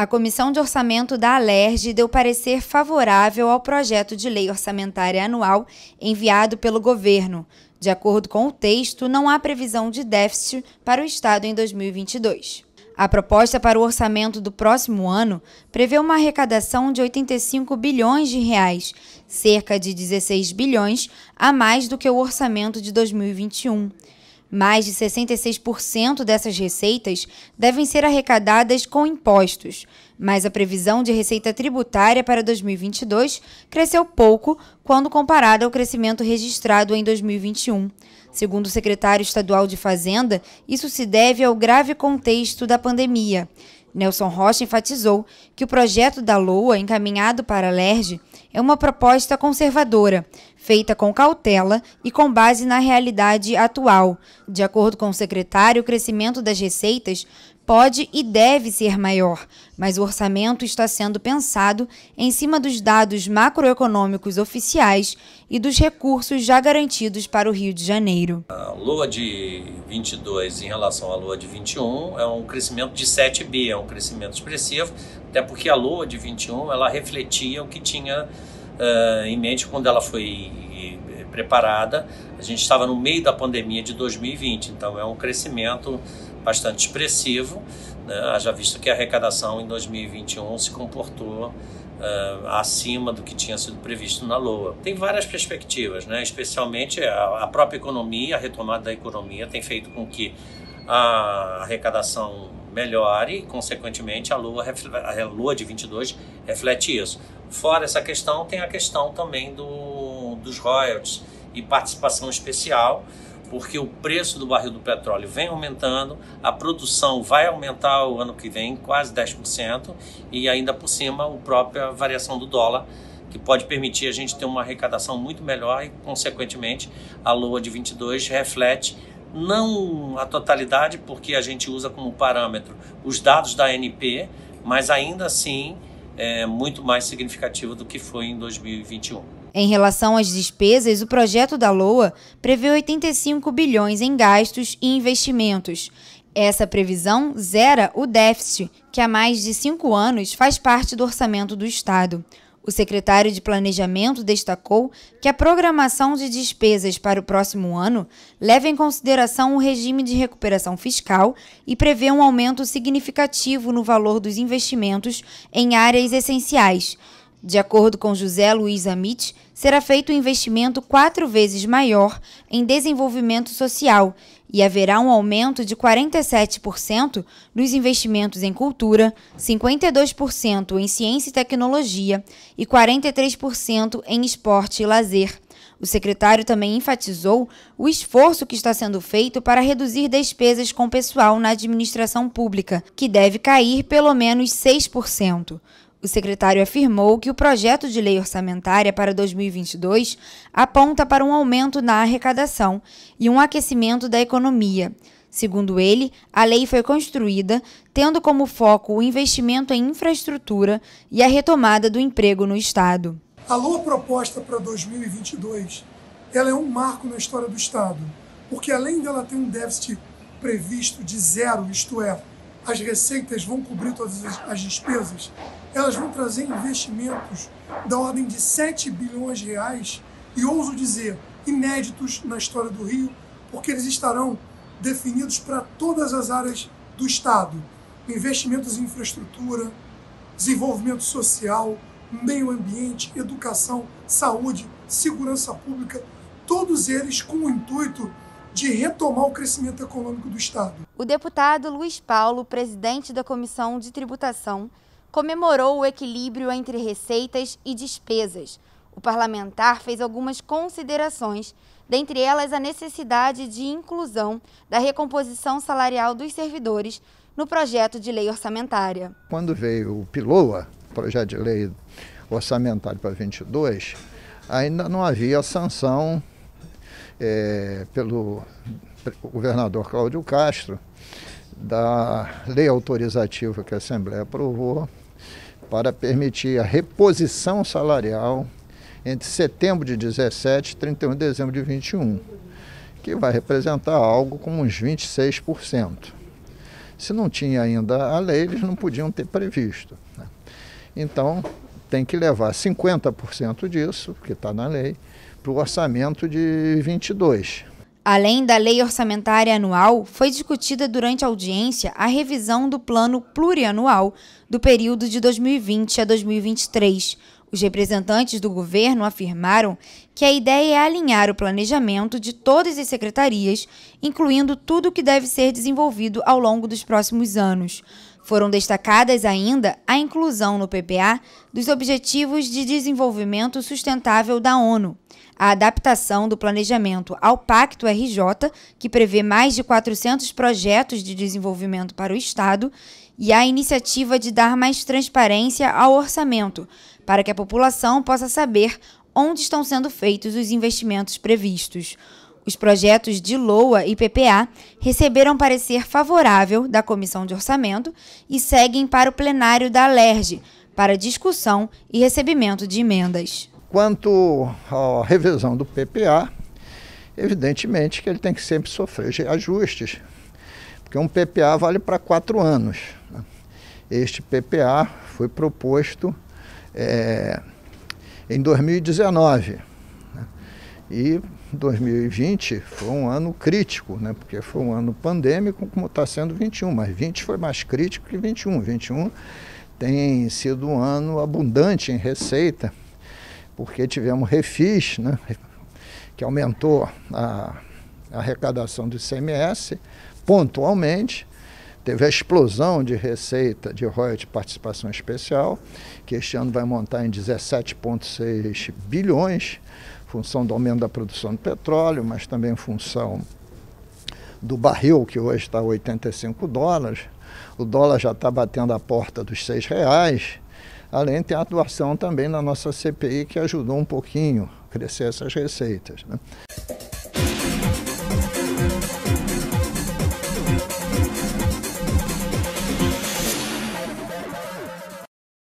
A Comissão de Orçamento da Alerj deu parecer favorável ao projeto de lei orçamentária anual enviado pelo governo. De acordo com o texto, não há previsão de déficit para o Estado em 2022. A proposta para o orçamento do próximo ano prevê uma arrecadação de 85 bilhões de reais, cerca de 16 bilhões a mais do que o orçamento de 2021. Mais de 66% dessas receitas devem ser arrecadadas com impostos, mas a previsão de receita tributária para 2022 cresceu pouco quando comparada ao crescimento registrado em 2021. Segundo o secretário estadual de Fazenda, isso se deve ao grave contexto da pandemia. Nelson Rocha enfatizou que o projeto da LOA encaminhado para a LERJ é uma proposta conservadora, feita com cautela e com base na realidade atual. De acordo com o secretário, o crescimento das receitas pode e deve ser maior, mas o orçamento está sendo pensado em cima dos dados macroeconômicos oficiais e dos recursos já garantidos para o Rio de Janeiro. A lua de 22 em relação à lua de 21 é um crescimento de 7 bi, é um crescimento expressivo, até porque a lua de 21 ela refletia o que tinha uh, em mente quando ela foi eh, preparada. A gente estava no meio da pandemia de 2020, então é um crescimento bastante expressivo, né? haja visto que a arrecadação em 2021 se comportou Uh, acima do que tinha sido previsto na LOA. Tem várias perspectivas, né? especialmente a, a, própria economia, a retomada da economia tem feito com que a arrecadação melhore e, consequentemente, a LOA, a Lua de 22 reflete isso. Fora essa questão, tem a questão também do, dos royalties e participação especial, porque o preço do barril do petróleo vem aumentando, a produção vai aumentar o ano que vem quase 10% e ainda por cima a própria variação do dólar, que pode permitir a gente ter uma arrecadação muito melhor e consequentemente a lua de 22 reflete não a totalidade, porque a gente usa como parâmetro os dados da ANP, mas ainda assim é muito mais significativo do que foi em 2021. Em relação às despesas, o projeto da LOA prevê 85 bilhões em gastos e investimentos. Essa previsão zera o déficit, que há mais de cinco anos faz parte do orçamento do Estado. O secretário de Planejamento destacou que a programação de despesas para o próximo ano leva em consideração o regime de recuperação fiscal e prevê um aumento significativo no valor dos investimentos em áreas essenciais, de acordo com José Luiz Amit, será feito um investimento quatro vezes maior em desenvolvimento social e haverá um aumento de 47% nos investimentos em cultura, 52% em ciência e tecnologia e 43% em esporte e lazer. O secretário também enfatizou o esforço que está sendo feito para reduzir despesas com pessoal na administração pública, que deve cair pelo menos 6%. O secretário afirmou que o projeto de lei orçamentária para 2022 aponta para um aumento na arrecadação e um aquecimento da economia. Segundo ele, a lei foi construída tendo como foco o investimento em infraestrutura e a retomada do emprego no Estado. A lua proposta para 2022 ela é um marco na história do Estado, porque além dela ter um déficit previsto de zero, isto é, as receitas vão cobrir todas as despesas, elas vão trazer investimentos da ordem de 7 bilhões de reais e ouso dizer inéditos na história do Rio, porque eles estarão definidos para todas as áreas do Estado: investimentos em infraestrutura, desenvolvimento social, meio ambiente, educação, saúde, segurança pública, todos eles com o intuito de retomar o crescimento econômico do Estado. O deputado Luiz Paulo, presidente da Comissão de Tributação, comemorou o equilíbrio entre receitas e despesas. O parlamentar fez algumas considerações, dentre elas a necessidade de inclusão da recomposição salarial dos servidores no projeto de lei orçamentária. Quando veio o PILOA, projeto de lei orçamentário para 22, ainda não havia sanção é, pelo governador Cláudio Castro da lei autorizativa que a Assembleia aprovou para permitir a reposição salarial entre setembro de 17 e 31 de dezembro de 21, que vai representar algo como uns 26%. Se não tinha ainda a lei, eles não podiam ter previsto. Né? Então, tem que levar 50% disso, que está na lei, para o orçamento de 22%. Além da lei orçamentária anual, foi discutida durante a audiência a revisão do plano plurianual do período de 2020 a 2023. Os representantes do governo afirmaram que a ideia é alinhar o planejamento de todas as secretarias, incluindo tudo o que deve ser desenvolvido ao longo dos próximos anos. Foram destacadas ainda a inclusão no PPA dos Objetivos de Desenvolvimento Sustentável da ONU, a adaptação do planejamento ao Pacto RJ, que prevê mais de 400 projetos de desenvolvimento para o Estado, e a iniciativa de dar mais transparência ao orçamento, para que a população possa saber onde estão sendo feitos os investimentos previstos. Os projetos de LOA e PPA receberam parecer favorável da Comissão de Orçamento e seguem para o plenário da ALERJ para discussão e recebimento de emendas. Quanto à revisão do PPA, evidentemente que ele tem que sempre sofrer ajustes, porque um PPA vale para quatro anos. Né? Este PPA foi proposto é, em 2019 e 2020 foi um ano crítico, né? porque foi um ano pandêmico, como está sendo 21, mas 20 foi mais crítico que 21. 21 tem sido um ano abundante em receita, porque tivemos refis, né? que aumentou a arrecadação do ICMS pontualmente, teve a explosão de receita de royalties de participação especial, que este ano vai montar em 17,6 bilhões, função do aumento da produção de petróleo, mas também função do barril, que hoje está a 85 dólares. O dólar já está batendo a porta dos 6 reais. Além de a atuação também na nossa CPI, que ajudou um pouquinho a crescer essas receitas. Né?